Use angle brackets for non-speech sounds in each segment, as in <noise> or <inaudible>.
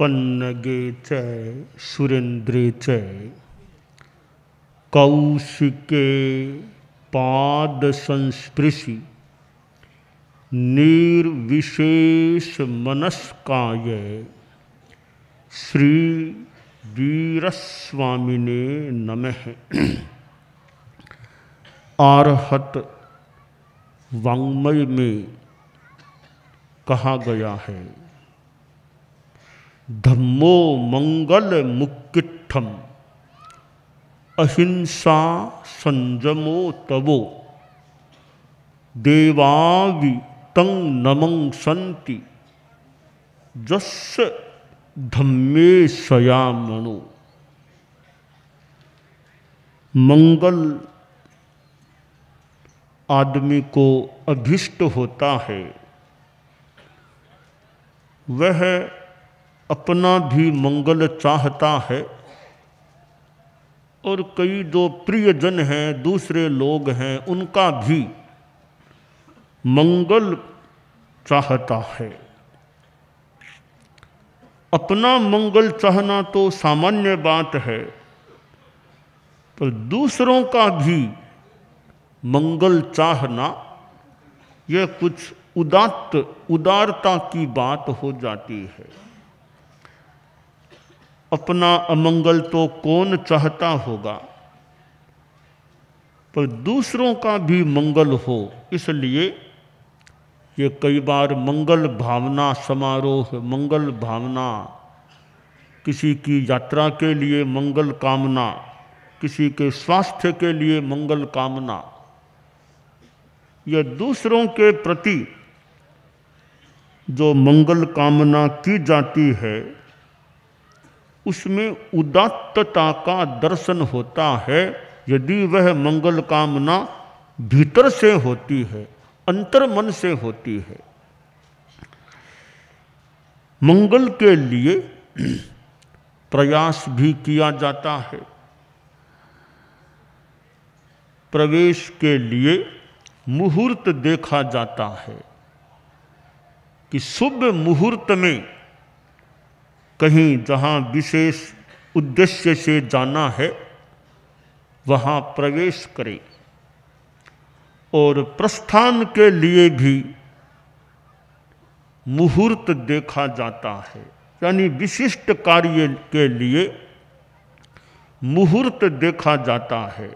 पन्नगे चय सुरेंद्रे चय कौशिके पाद संस्पृशि निर्विशेष मनस्काय श्री वीरस्वामिने नमः आरहत वांग्मय में कहा गया है धम्मो मंगल मुक्किठम अहिंसा संजमो तवो देवावि तंग नमं संति जस्य धम्मे सया मंगल आदमी को अभिष्ट होता है वह अपना भी मंगल चाहता है और कई जो प्रियजन हैं दूसरे लोग हैं उनका भी मंगल चाहता है अपना मंगल चाहना तो सामान्य बात है पर दूसरों का भी मंगल चाहना यह कुछ उदात्त उदारता की बात हो जाती है अपना अमंगल तो कौन चाहता होगा पर दूसरों का भी मंगल हो इसलिए ये कई बार मंगल भावना समारोह मंगल भावना किसी की यात्रा के लिए मंगल कामना किसी के स्वास्थ्य के लिए मंगल कामना या दूसरों के प्रति जो मंगल कामना की जाती है उसमें उदात्तता का दर्शन होता है यदि वह मंगल कामना भीतर से होती है अंतर मन से होती है मंगल के लिए <clears throat> प्रयास भी किया जाता है प्रवेश के लिए मुहूर्त देखा जाता है कि शुभ मुहूर्त में कहीं जहाँ विशेष उद्देश्य से जाना है वहाँ प्रवेश करें और प्रस्थान के लिए भी मुहूर्त देखा जाता है यानी विशिष्ट कार्य के लिए मुहूर्त देखा जाता है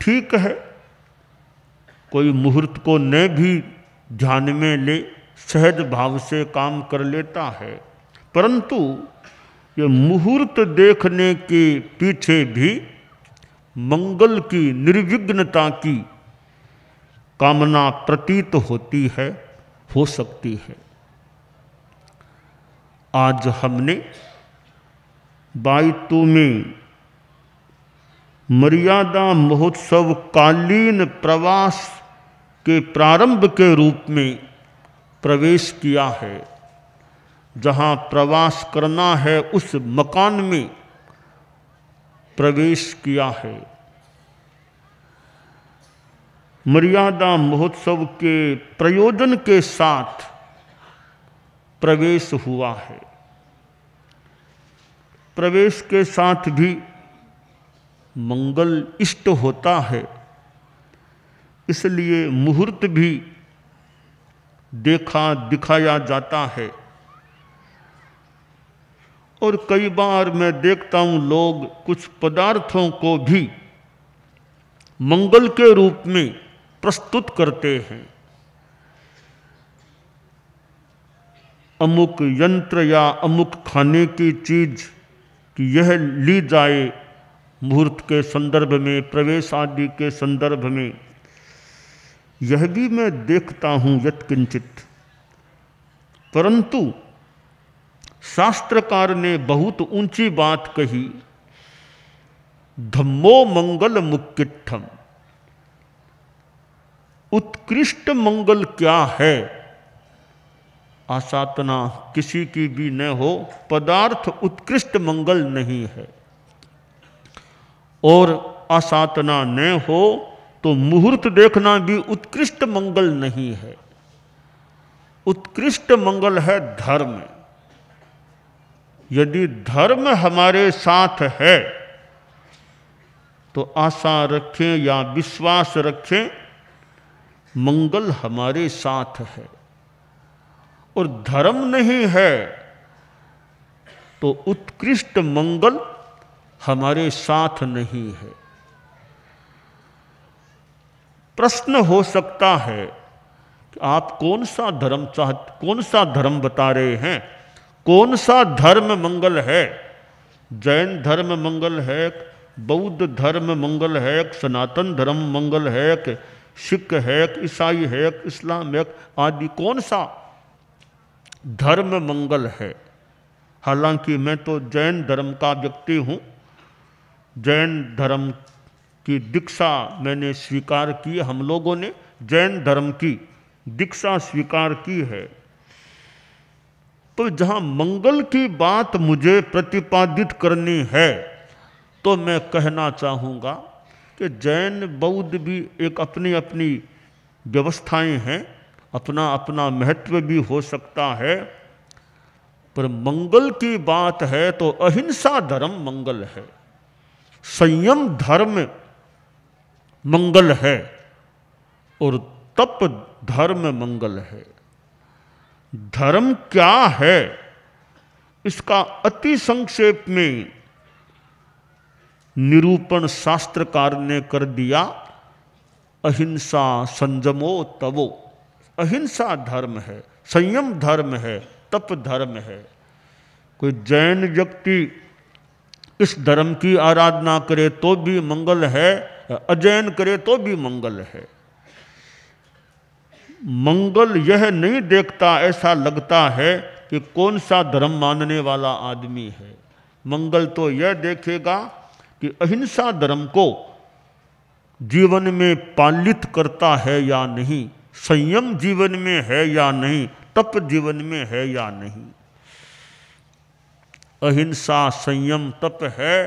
ठीक है कोई मुहूर्त को न भी ध्यान में ले सहज भाव से काम कर लेता है परंतु ये मुहूर्त देखने के पीछे भी मंगल की निर्विघ्नता की कामना प्रतीत होती है हो सकती है आज हमने बाईतू में मर्यादा महोत्सव कालीन प्रवास के प्रारंभ के रूप में प्रवेश किया है जहाँ प्रवास करना है उस मकान में प्रवेश किया है मर्यादा महोत्सव के प्रयोजन के साथ प्रवेश हुआ है प्रवेश के साथ भी मंगल इष्ट होता है इसलिए मुहूर्त भी देखा दिखाया जाता है और कई बार मैं देखता हूं लोग कुछ पदार्थों को भी मंगल के रूप में प्रस्तुत करते हैं अमुक यंत्र या अमुक खाने की चीज कि यह ली जाए मुहूर्त के संदर्भ में प्रवेश आदि के संदर्भ में यह भी मैं देखता हूँ यत्किंचित परंतु शास्त्रकार ने बहुत ऊंची बात कही धम्मो मंगल मुक्किठम उत्कृष्ट मंगल क्या है आसातना किसी की भी न हो पदार्थ उत्कृष्ट मंगल नहीं है और आसातना न हो तो मुहूर्त देखना भी उत्कृष्ट मंगल नहीं है उत्कृष्ट मंगल है धर्म यदि धर्म हमारे साथ है तो आशा रखें या विश्वास रखें मंगल हमारे साथ है और धर्म नहीं है तो उत्कृष्ट मंगल हमारे साथ नहीं है प्रश्न हो सकता है कि आप कौन सा धर्म चाह कौन सा धर्म बता रहे हैं कौन सा धर्म मंगल है जैन धर्म मंगल है बौद्ध धर्म मंगल है सनातन धर्म मंगल है सिख है ईसाई है इस्लाम है आदि कौन सा धर्म मंगल है हालांकि मैं तो जैन धर्म का व्यक्ति हूँ जैन धर्म की दीक्षा मैंने स्वीकार की हम लोगों ने जैन धर्म की दीक्षा स्वीकार की है तो जहां मंगल की बात मुझे प्रतिपादित करनी है तो मैं कहना चाहूंगा कि जैन बौद्ध भी एक अपनी अपनी व्यवस्थाएं हैं अपना अपना महत्व भी हो सकता है पर मंगल की बात है तो अहिंसा धर्म मंगल है संयम धर्म मंगल है और तप धर्म मंगल है धर्म क्या है इसका अति संक्षेप में निरूपण शास्त्रकार ने कर दिया अहिंसा संजमो तवो अहिंसा धर्म है संयम धर्म है तप धर्म है कोई जैन व्यक्ति इस धर्म की आराधना करे तो भी मंगल है अजैन करे तो भी मंगल है मंगल यह नहीं देखता ऐसा लगता है कि कौन सा धर्म मानने वाला आदमी है मंगल तो यह देखेगा कि अहिंसा धर्म को जीवन में पालित करता है या नहीं संयम जीवन में है या नहीं तप जीवन में है या नहीं अहिंसा संयम तप है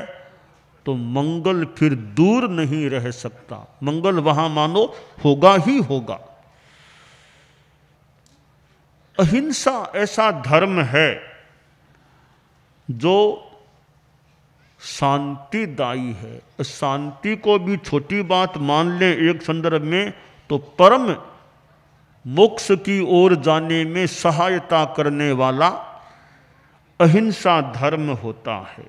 तो मंगल फिर दूर नहीं रह सकता मंगल वहां मानो होगा ही होगा अहिंसा ऐसा धर्म है जो शांतिदायी है शांति को भी छोटी बात मान ले एक संदर्भ में तो परम मोक्ष की ओर जाने में सहायता करने वाला अहिंसा धर्म होता है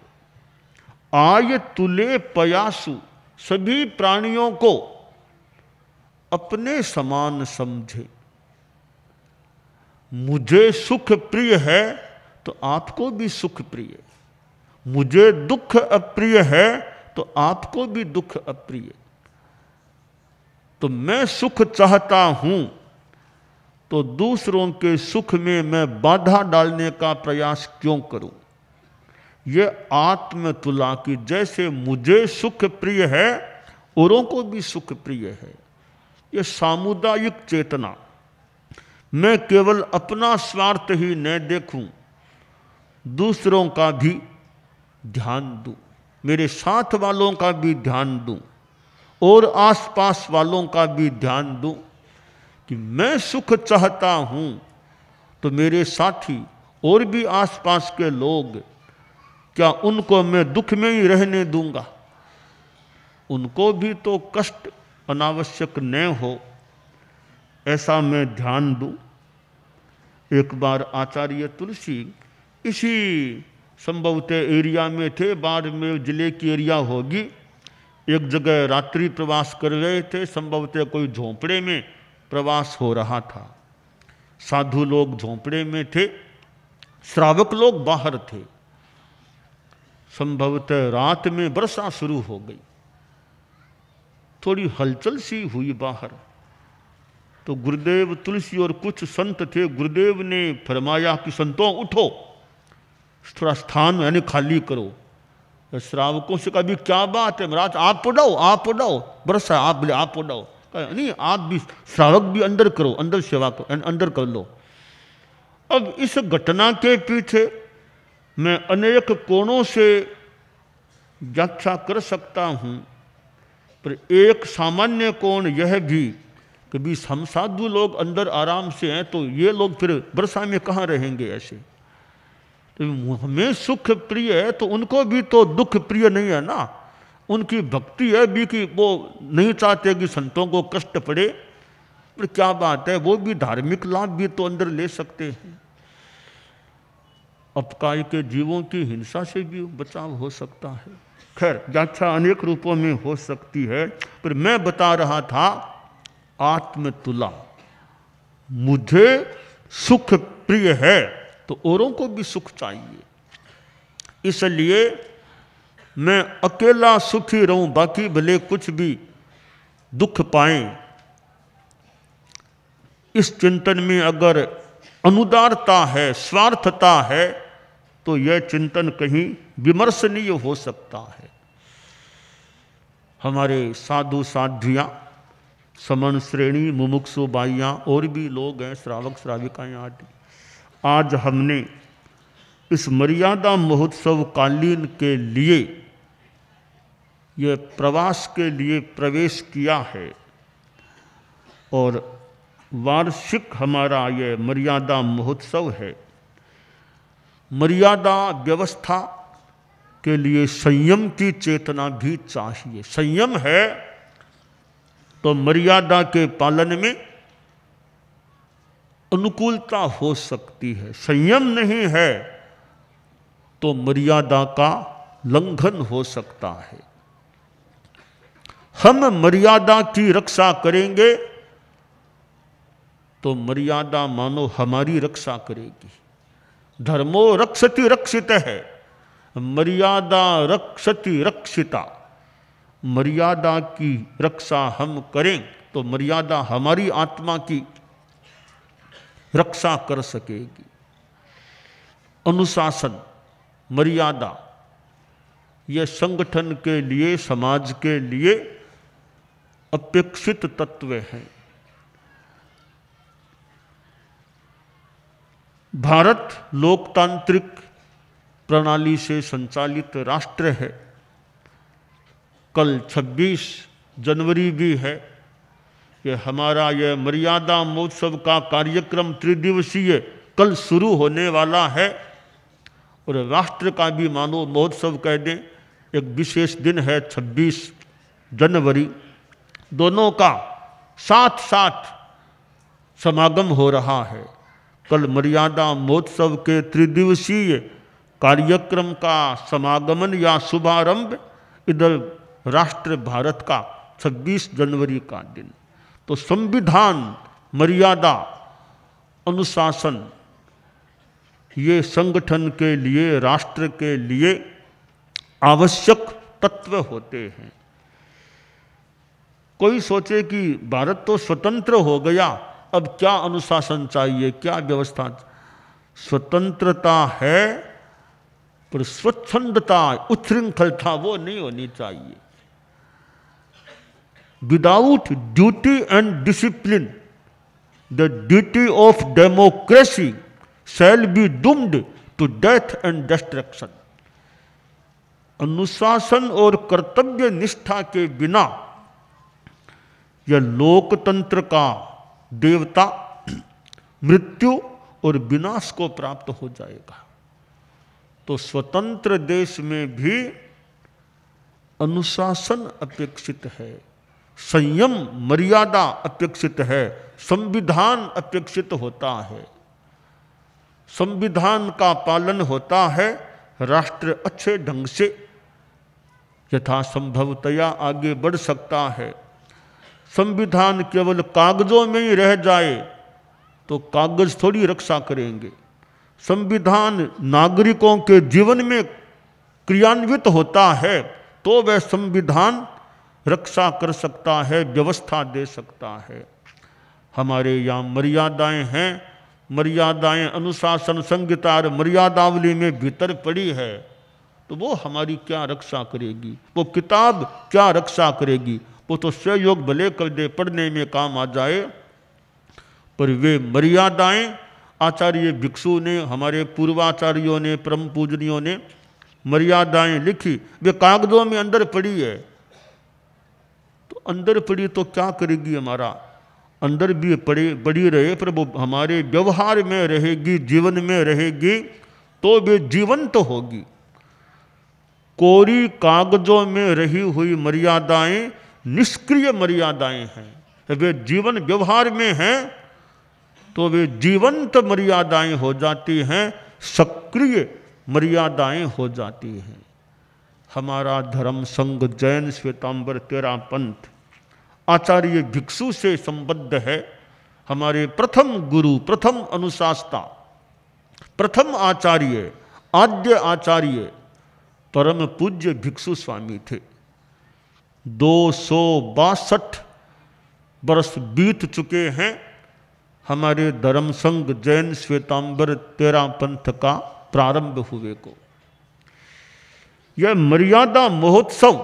आय तुले पयासु सभी प्राणियों को अपने समान समझे मुझे सुख प्रिय है तो आपको भी सुख प्रिय मुझे दुख अप्रिय है तो आपको भी दुख अप्रिय तो मैं सुख चाहता हूं तो दूसरों के सुख में मैं बाधा डालने का प्रयास क्यों करूं ये आत्म तुला की जैसे मुझे सुख प्रिय है औरों को भी सुख प्रिय है ये सामुदायिक चेतना मैं केवल अपना स्वार्थ ही न देखूं, दूसरों का भी ध्यान दूं, मेरे साथ वालों का भी ध्यान दूं और आसपास वालों का भी ध्यान दूं कि मैं सुख चाहता हूं, तो मेरे साथी और भी आसपास के लोग क्या उनको मैं दुख में ही रहने दूंगा उनको भी तो कष्ट अनावश्यक न हो ऐसा मैं ध्यान दूं एक बार आचार्य तुलसी इसी संभवतः एरिया में थे बाद में जिले की एरिया होगी एक जगह रात्रि प्रवास कर रहे थे संभवतः कोई झोंपड़े में प्रवास हो रहा था साधु लोग झोंपड़े में थे श्रावक लोग बाहर थे संभवतः रात में वर्षा शुरू हो गई थोड़ी हलचल सी हुई बाहर तो गुरुदेव तुलसी और कुछ संत थे गुरुदेव ने फरमाया कि संतों उठो थोड़ा स्थान यानी खाली करो श्रावकों से कभी क्या बात है महाराज आप पढ़ाओ आप उड़ाओ बरसा आप बोले आप उड़ाओ नहीं आप भी श्रावक भी अंदर करो अंदर सेवा करो अंदर कर लो अब इस घटना के पीछे मैं अनेक कोणों से व्याख्या कर सकता हूँ पर एक सामान्य कोण यह भी कि बीस हम साधु लोग अंदर आराम से हैं तो ये लोग फिर वर्षा में कहाँ रहेंगे ऐसे तो हमें सुख प्रिय है तो उनको भी तो दुख प्रिय नहीं है ना उनकी भक्ति है भी कि वो नहीं चाहते कि संतों को कष्ट पड़े पर क्या बात है वो भी धार्मिक लाभ भी तो अंदर ले सकते हैं अपकाय के जीवों की हिंसा से भी बचाव हो सकता है खैर व्याख्या अनेक रूपों में हो सकती है पर मैं बता रहा था आत्मतुला मुझे सुख प्रिय है तो औरों को भी सुख चाहिए इसलिए मैं अकेला सुखी रहूं बाकी भले कुछ भी दुख पाए इस चिंतन में अगर अनुदारता है स्वार्थता है तो यह चिंतन कहीं विमर्शनीय हो सकता है हमारे साधु साध्वियाँ समन श्रेणी मुमुक्षु बाइयाँ और भी लोग हैं श्रावक श्राविकाएँ आदि आज हमने इस मर्यादा महोत्सव कालीन के लिए यह प्रवास के लिए प्रवेश किया है और वार्षिक हमारा ये मर्यादा महोत्सव है मर्यादा व्यवस्था के लिए संयम की चेतना भी चाहिए संयम है तो मर्यादा के पालन में अनुकूलता हो सकती है संयम नहीं है तो मर्यादा का लंघन हो सकता है हम मर्यादा की रक्षा करेंगे तो मर्यादा मानो हमारी रक्षा करेगी धर्मो रक्षति रक्षित है मर्यादा रक्षति रक्षिता मर्यादा की रक्षा हम करें तो मर्यादा हमारी आत्मा की रक्षा कर सकेगी अनुशासन मर्यादा यह संगठन के लिए समाज के लिए अपेक्षित तत्व हैं भारत लोकतांत्रिक प्रणाली से संचालित राष्ट्र है कल 26 जनवरी भी है कि हमारा यह मर्यादा महोत्सव का कार्यक्रम त्रिदिवसीय कल शुरू होने वाला है और राष्ट्र का भी मानो महोत्सव कह दें एक विशेष दिन है 26 जनवरी दोनों का साथ साथ समागम हो रहा है कल मर्यादा महोत्सव के त्रिदिवसीय कार्यक्रम का समागमन या शुभारंभ इधर राष्ट्र भारत का 26 जनवरी का दिन तो संविधान मर्यादा अनुशासन ये संगठन के लिए राष्ट्र के लिए आवश्यक तत्व होते हैं कोई सोचे कि भारत तो स्वतंत्र हो गया अब क्या अनुशासन चाहिए क्या व्यवस्था स्वतंत्रता है पर स्वच्छंदता उच्छृंखलता वो नहीं होनी चाहिए without duty and discipline the duty of democracy shall be doomed to death and destruction अनुशासन और कर्तव्य निष्ठा के बिना यह लोकतंत्र का देवता मृत्यु और विनाश को प्राप्त हो जाएगा तो स्वतंत्र देश में भी अनुशासन अपेक्षित है संयम मर्यादा अपेक्षित है संविधान अपेक्षित होता है संविधान का पालन होता है राष्ट्र अच्छे ढंग से यथासंभवतया आगे बढ़ सकता है संविधान केवल कागजों में ही रह जाए तो कागज थोड़ी रक्षा करेंगे संविधान नागरिकों के जीवन में क्रियान्वित होता है तो वह संविधान रक्षा कर सकता है व्यवस्था दे सकता है हमारे यहाँ मर्यादाएं हैं मर्यादाएं अनुशासन संहिता और मर्यादावली में भीतर पड़ी है तो वो हमारी क्या रक्षा करेगी वो किताब क्या रक्षा करेगी वो तो सहयोग भले कर दे पढ़ने में काम आ जाए पर वे मर्यादाएं आचार्य भिक्षु ने हमारे पूर्वाचार्यों ने परम पूजनियों ने मर्यादाएं लिखी वे कागजों में अंदर पड़ी है तो अंदर पड़ी तो क्या करेगी हमारा अंदर भी पड़े बड़ी रहे पर वो हमारे व्यवहार में रहेगी जीवन में रहेगी तो वे जीवंत तो होगी कोरी कागजों में रही हुई मर्यादाएं निष्क्रिय मर्यादाएं हैं वे जीवन व्यवहार में हैं तो वे जीवंत मर्यादाएं हो जाती हैं सक्रिय मर्यादाएं हो जाती हैं हमारा धर्म संघ जैन श्वेतांबर तेरा पंथ आचार्य भिक्षु से संबद्ध है हमारे प्रथम गुरु प्रथम अनुशासता प्रथम आचार्य आद्य आचार्य परम पूज्य भिक्षु स्वामी थे दो सौ बासठ वर्ष बीत चुके हैं हमारे धर्म संघ जैन श्वेतांबर तेरा पंथ का प्रारंभ हुए को यह मर्यादा महोत्सव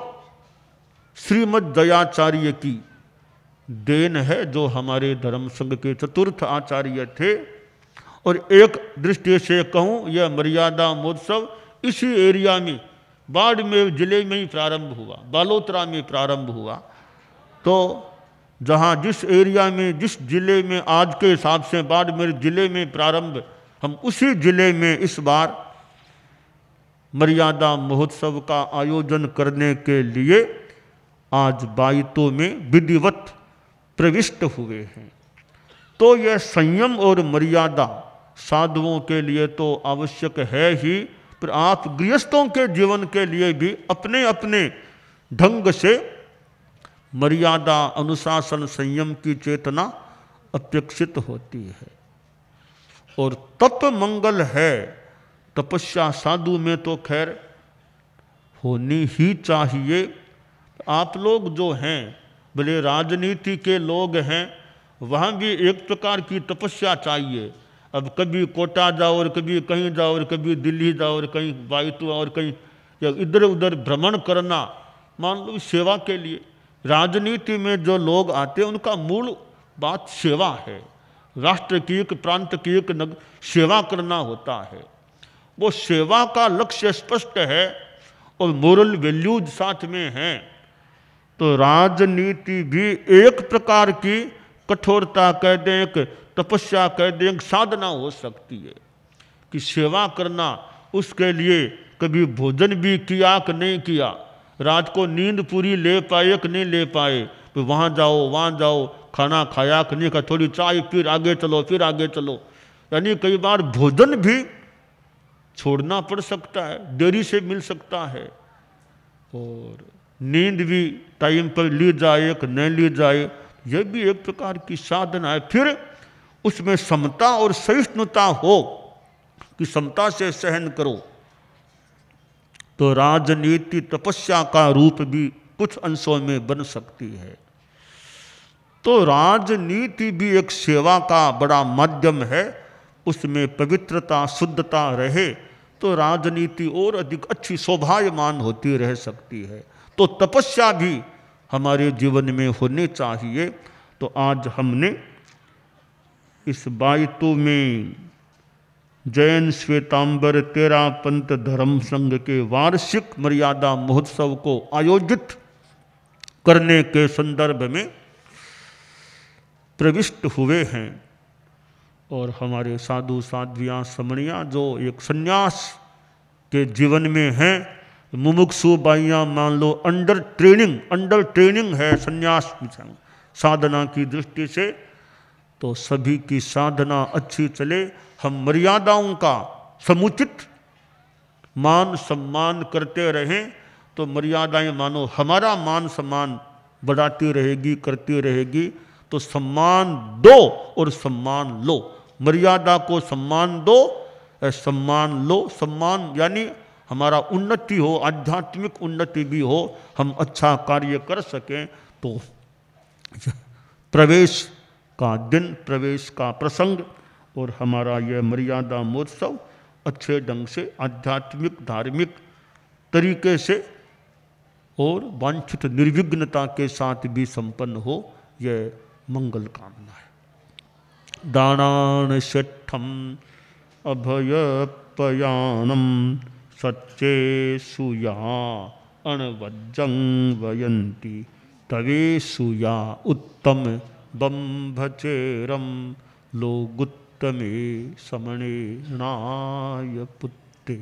श्रीमद दयाचार्य की देन है जो हमारे धर्म संघ के चतुर्थ आचार्य थे और एक दृष्टि से कहूं यह मर्यादा महोत्सव इसी एरिया में बाड़मेर जिले में ही प्रारंभ हुआ बालोतरा में प्रारंभ हुआ तो जहाँ जिस एरिया में जिस जिले में आज के हिसाब से बाड़मेर जिले में प्रारंभ हम उसी जिले में इस बार मर्यादा महोत्सव का आयोजन करने के लिए आज बाइतों में विधिवत प्रविष्ट हुए हैं तो यह संयम और मर्यादा साधुओं के लिए तो आवश्यक है ही पर आप गृहस्थों के जीवन के लिए भी अपने अपने ढंग से मर्यादा अनुशासन संयम की चेतना अपेक्षित होती है और तप मंगल है तपस्या साधु में तो खैर होनी ही चाहिए आप लोग जो हैं भले राजनीति के लोग हैं वहाँ भी एक प्रकार की तपस्या चाहिए अब कभी कोटा जाओ और कभी कहीं जाओ और कभी दिल्ली जाओ और कहीं बायतू और कहीं या इधर उधर भ्रमण करना मान लो सेवा के लिए राजनीति में जो लोग आते हैं उनका मूल बात सेवा है राष्ट्र की एक प्रांत की एक नग, सेवा करना होता है वो सेवा का लक्ष्य स्पष्ट है और मोरल वैल्यूज साथ में हैं तो राजनीति भी एक प्रकार की कठोरता कह दें एक तपस्या कह दें साधना हो सकती है कि सेवा करना उसके लिए कभी भोजन भी किया कि नहीं किया रात को नींद पूरी ले पाए कि नहीं ले पाए तो वहाँ जाओ वहाँ जाओ खाना खाया कि नहीं खा थोड़ी चाय फिर आगे चलो फिर आगे चलो यानी कई बार भोजन भी छोड़ना पड़ सकता है देरी से मिल सकता है और नींद भी टाइम पर ली जाए कि नहीं ली जाए यह भी एक प्रकार की साधना है फिर उसमें समता और सहिष्णुता हो कि समता से सहन करो तो राजनीति तपस्या का रूप भी कुछ अंशों में बन सकती है तो राजनीति भी एक सेवा का बड़ा माध्यम है उसमें पवित्रता शुद्धता रहे तो राजनीति और अधिक अच्छी शोभायमान होती रह सकती है तो तपस्या भी हमारे जीवन में होनी चाहिए तो आज हमने इस बाइतु में जैन श्वेतांबर तेरा पंत धर्म संघ के वार्षिक मर्यादा महोत्सव को आयोजित करने के संदर्भ में प्रविष्ट हुए हैं और हमारे साधु साध्वियाँ समणियाँ जो एक संन्यास के जीवन में हैं मुमुक्षु बाइयाँ मान लो अंडर ट्रेनिंग अंडर ट्रेनिंग है संन्यास साधना की दृष्टि से तो सभी की साधना अच्छी चले हम मर्यादाओं का समुचित मान सम्मान करते रहें तो मर्यादाएं मानो हमारा मान सम्मान बढ़ाती रहेगी करती रहेगी तो सम्मान दो और सम्मान लो मर्यादा को सम्मान दो सम्मान लो सम्मान यानी हमारा उन्नति हो आध्यात्मिक उन्नति भी हो हम अच्छा कार्य कर सकें तो प्रवेश का दिन प्रवेश का प्रसंग और हमारा यह मर्यादा महोत्सव अच्छे ढंग से आध्यात्मिक धार्मिक तरीके से और वांछित निर्विघ्नता के साथ भी संपन्न हो यह मंगल कामना है दानान अभय अभयपयानम सच्चे सुया अणवज्जंग वयंती तवे सुया उत्तम बम्भचेरं लोगुत्तमे समणेनाय पुत्ते